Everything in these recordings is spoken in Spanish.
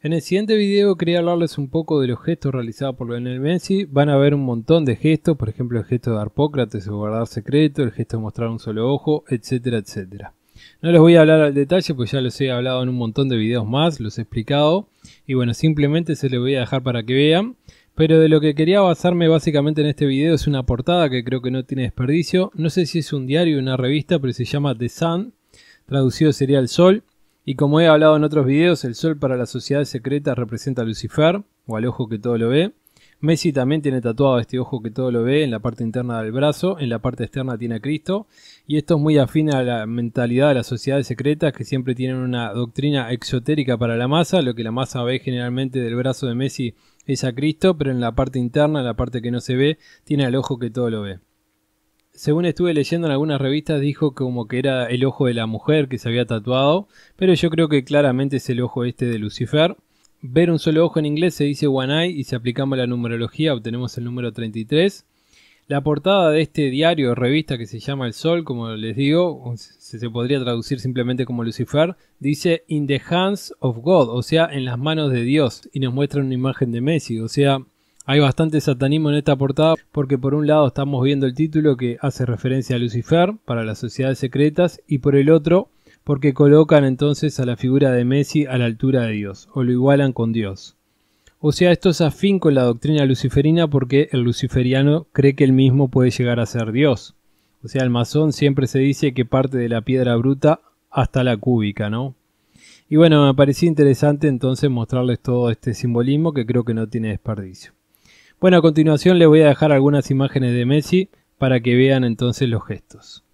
En el siguiente video quería hablarles un poco de los gestos realizados por Lionel Messi. Van a ver un montón de gestos, por ejemplo el gesto de Arpócrates o guardar secreto, el gesto de mostrar un solo ojo, etcétera, etcétera. No les voy a hablar al detalle, pues ya los he hablado en un montón de videos más, los he explicado. Y bueno, simplemente se los voy a dejar para que vean. Pero de lo que quería basarme básicamente en este video es una portada que creo que no tiene desperdicio. No sé si es un diario o una revista, pero se llama The Sun. Traducido sería El Sol y como he hablado en otros videos, el sol para las sociedades secretas representa a Lucifer, o al ojo que todo lo ve. Messi también tiene tatuado este ojo que todo lo ve en la parte interna del brazo, en la parte externa tiene a Cristo. Y esto es muy afín a la mentalidad de las sociedades secretas que siempre tienen una doctrina exotérica para la masa. Lo que la masa ve generalmente del brazo de Messi es a Cristo, pero en la parte interna, en la parte que no se ve, tiene al ojo que todo lo ve según estuve leyendo en algunas revistas, dijo como que era el ojo de la mujer que se había tatuado, pero yo creo que claramente es el ojo este de Lucifer. Ver un solo ojo en inglés se dice one eye y si aplicamos la numerología obtenemos el número 33. La portada de este diario o revista que se llama El Sol, como les digo, se podría traducir simplemente como Lucifer, dice In the hands of God, o sea, en las manos de Dios, y nos muestra una imagen de Messi, o sea, hay bastante satanismo en esta portada porque por un lado estamos viendo el título que hace referencia a Lucifer para las sociedades secretas y por el otro porque colocan entonces a la figura de Messi a la altura de Dios o lo igualan con Dios. O sea, esto es afín con la doctrina luciferina porque el luciferiano cree que él mismo puede llegar a ser Dios. O sea, el masón siempre se dice que parte de la piedra bruta hasta la cúbica, ¿no? Y bueno, me pareció interesante entonces mostrarles todo este simbolismo que creo que no tiene desperdicio. Bueno, a continuación les voy a dejar algunas imágenes de Messi para que vean entonces los gestos.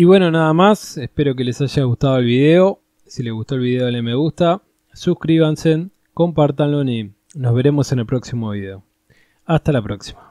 Y bueno, nada más. Espero que les haya gustado el video. Si les gustó el video, denle me gusta. Suscríbanse, compártanlo y nos veremos en el próximo video. Hasta la próxima.